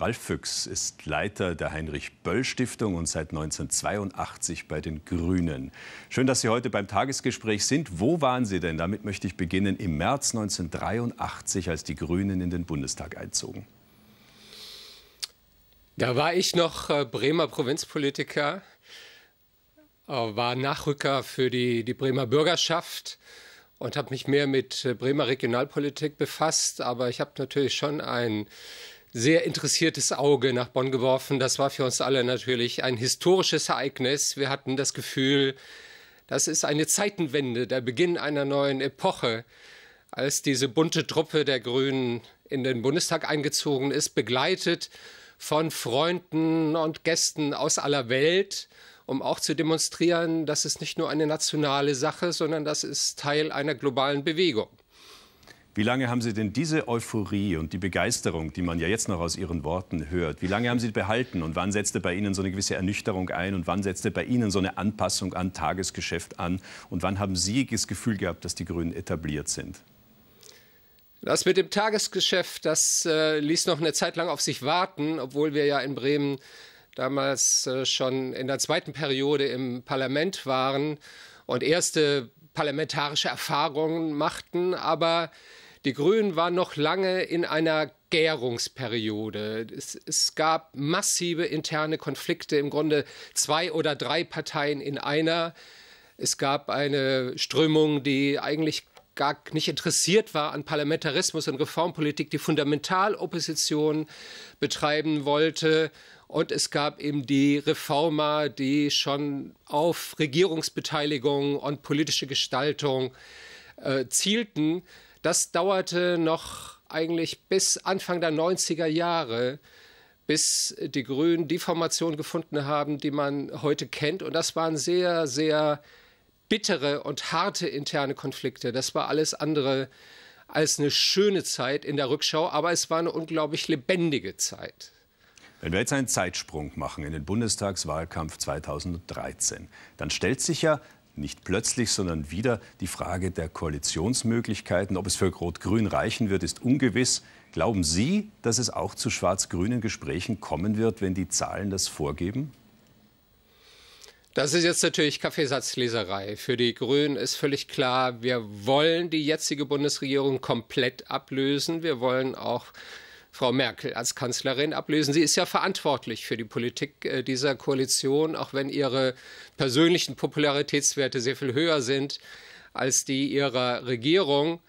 Ralf Füchs ist Leiter der Heinrich-Böll-Stiftung und seit 1982 bei den Grünen. Schön, dass Sie heute beim Tagesgespräch sind. Wo waren Sie denn? Damit möchte ich beginnen. Im März 1983, als die Grünen in den Bundestag einzogen. Da war ich noch äh, Bremer Provinzpolitiker, äh, war Nachrücker für die, die Bremer Bürgerschaft und habe mich mehr mit äh, Bremer Regionalpolitik befasst. Aber ich habe natürlich schon ein sehr interessiertes Auge nach Bonn geworfen. Das war für uns alle natürlich ein historisches Ereignis. Wir hatten das Gefühl, das ist eine Zeitenwende, der Beginn einer neuen Epoche. Als diese bunte Truppe der Grünen in den Bundestag eingezogen ist, begleitet von Freunden und Gästen aus aller Welt, um auch zu demonstrieren, das ist nicht nur eine nationale Sache, sondern das ist Teil einer globalen Bewegung. Wie lange haben Sie denn diese Euphorie und die Begeisterung, die man ja jetzt noch aus Ihren Worten hört, wie lange haben Sie behalten und wann setzte bei Ihnen so eine gewisse Ernüchterung ein und wann setzte bei Ihnen so eine Anpassung an Tagesgeschäft an und wann haben Sie das Gefühl gehabt, dass die Grünen etabliert sind? Das mit dem Tagesgeschäft, das äh, ließ noch eine Zeit lang auf sich warten, obwohl wir ja in Bremen damals äh, schon in der zweiten Periode im Parlament waren und erste parlamentarische Erfahrungen machten. Aber die Grünen waren noch lange in einer Gärungsperiode. Es, es, gab massive interne Konflikte, im Grunde zwei oder drei Parteien in einer. Es gab eine Strömung, die eigentlich gar nicht interessiert war an Parlamentarismus und Reformpolitik, die Fundamentalopposition betreiben wollte. Und es gab eben die Reformer, die schon auf Regierungsbeteiligung und politische Gestaltung äh, zielten. Das dauerte noch eigentlich bis Anfang der 90er Jahre, bis die Grünen die Formation gefunden haben, die man heute kennt. Und das waren sehr, sehr bittere und harte interne Konflikte. Das war alles andere als eine schöne Zeit in der Rückschau, aber es war eine unglaublich lebendige Zeit. Wenn wir jetzt einen Zeitsprung machen in den Bundestagswahlkampf 2013, dann stellt sich ja nicht plötzlich, sondern wieder die Frage der Koalitionsmöglichkeiten. Ob es für Rot-Grün reichen wird, ist ungewiss. Glauben Sie, dass es auch zu schwarz-grünen Gesprächen kommen wird, wenn die Zahlen das vorgeben? Das ist jetzt natürlich Kaffeesatzleserei. Für die Grünen ist völlig klar, wir wollen die jetzige Bundesregierung komplett ablösen. Wir wollen auch Frau Merkel als Kanzlerin ablösen. Sie ist ja verantwortlich für die Politik äh, dieser Koalition, auch wenn ihre persönlichen Popularitätswerte sehr viel höher sind als die ihrer Regierung.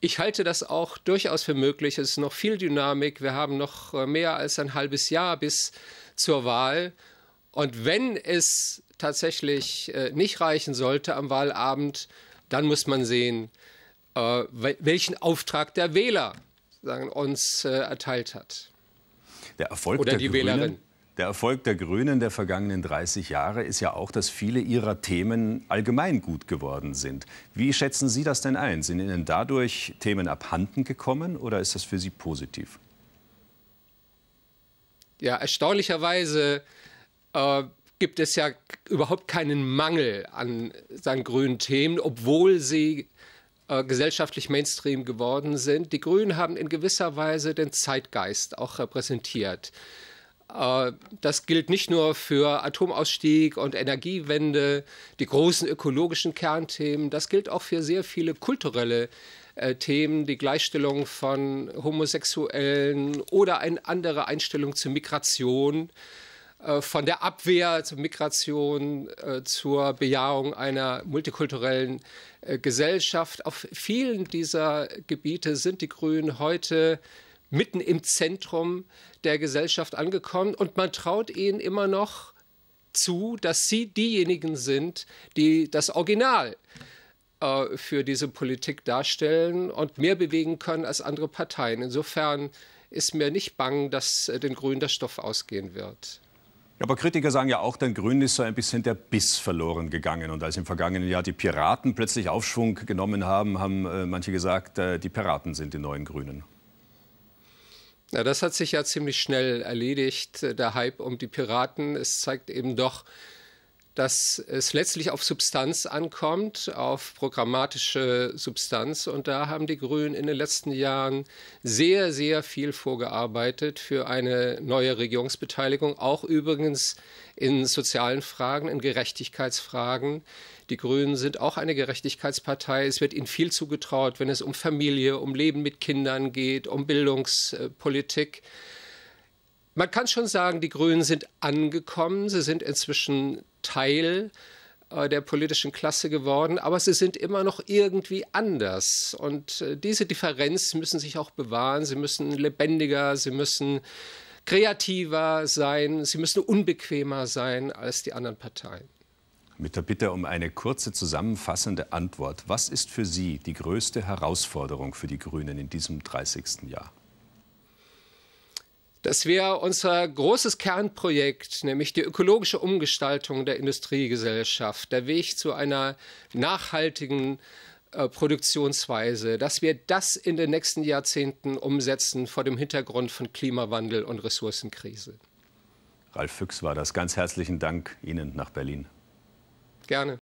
Ich halte das auch durchaus für möglich. Es ist noch viel Dynamik. Wir haben noch äh, mehr als ein halbes Jahr bis zur Wahl. Und wenn es tatsächlich äh, nicht reichen sollte am Wahlabend, dann muss man sehen, welchen Auftrag der Wähler sagen, uns äh, erteilt hat. Der Erfolg Oder der die Grünen, Wählerin. Der Erfolg der Grünen der vergangenen 30 Jahre ist ja auch, dass viele ihrer Themen allgemein gut geworden sind. Wie schätzen Sie das denn ein? Sind Ihnen dadurch Themen abhanden gekommen oder ist das für Sie positiv? Ja, erstaunlicherweise äh, gibt es ja überhaupt keinen Mangel an seinen grünen Themen, obwohl sie äh, gesellschaftlich Mainstream geworden sind. Die Grünen haben in gewisser Weise den Zeitgeist auch repräsentiert. Äh, das gilt nicht nur für Atomausstieg und Energiewende, die großen ökologischen Kernthemen, das gilt auch für sehr viele kulturelle äh, Themen, die Gleichstellung von Homosexuellen oder eine andere Einstellung zur Migration. Äh, von der Abwehr zur Migration, äh, zur Bejahung einer multikulturellen äh, Gesellschaft. Auf vielen dieser Gebiete sind die Grünen heute mitten im Zentrum der Gesellschaft angekommen und man traut ihnen immer noch zu, dass sie diejenigen sind, die das Original für diese Politik darstellen und mehr bewegen können als andere Parteien. Insofern ist mir nicht bang, dass den Grünen der Stoff ausgehen wird aber Kritiker sagen ja auch, den Grünen ist so ein bisschen der Biss verloren gegangen. Und als im vergangenen Jahr die Piraten plötzlich Aufschwung genommen haben, haben äh, manche gesagt, äh, die Piraten sind die neuen Grünen. Ja, das hat sich ja ziemlich schnell erledigt, äh, der Hype um die Piraten. Es zeigt eben doch, dass es letztlich auf Substanz ankommt, auf programmatische Substanz. Und da haben die Grünen in den letzten Jahren sehr, sehr viel vorgearbeitet für eine neue Regierungsbeteiligung, auch übrigens in sozialen Fragen, in Gerechtigkeitsfragen. Die Grünen sind auch eine Gerechtigkeitspartei. Es wird ihnen viel zugetraut, wenn es um Familie, um Leben mit Kindern geht, um Bildungspolitik. Äh, man kann schon sagen, die Grünen sind angekommen. Sie sind inzwischen Teil äh, der politischen Klasse geworden, aber sie sind immer noch irgendwie anders. Und äh, diese Differenz müssen sich auch bewahren. Sie müssen lebendiger, sie müssen kreativer sein, sie müssen unbequemer sein als die anderen Parteien. Mit der Bitte um eine kurze zusammenfassende Antwort. Was ist für Sie die größte Herausforderung für die Grünen in diesem 30. Jahr? dass wir unser großes Kernprojekt, nämlich die ökologische Umgestaltung der Industriegesellschaft, der Weg zu einer nachhaltigen äh, Produktionsweise, dass wir das in den nächsten Jahrzehnten umsetzen vor dem Hintergrund von Klimawandel und Ressourcenkrise. Ralf Füchs war das. Ganz herzlichen Dank Ihnen nach Berlin. Gerne.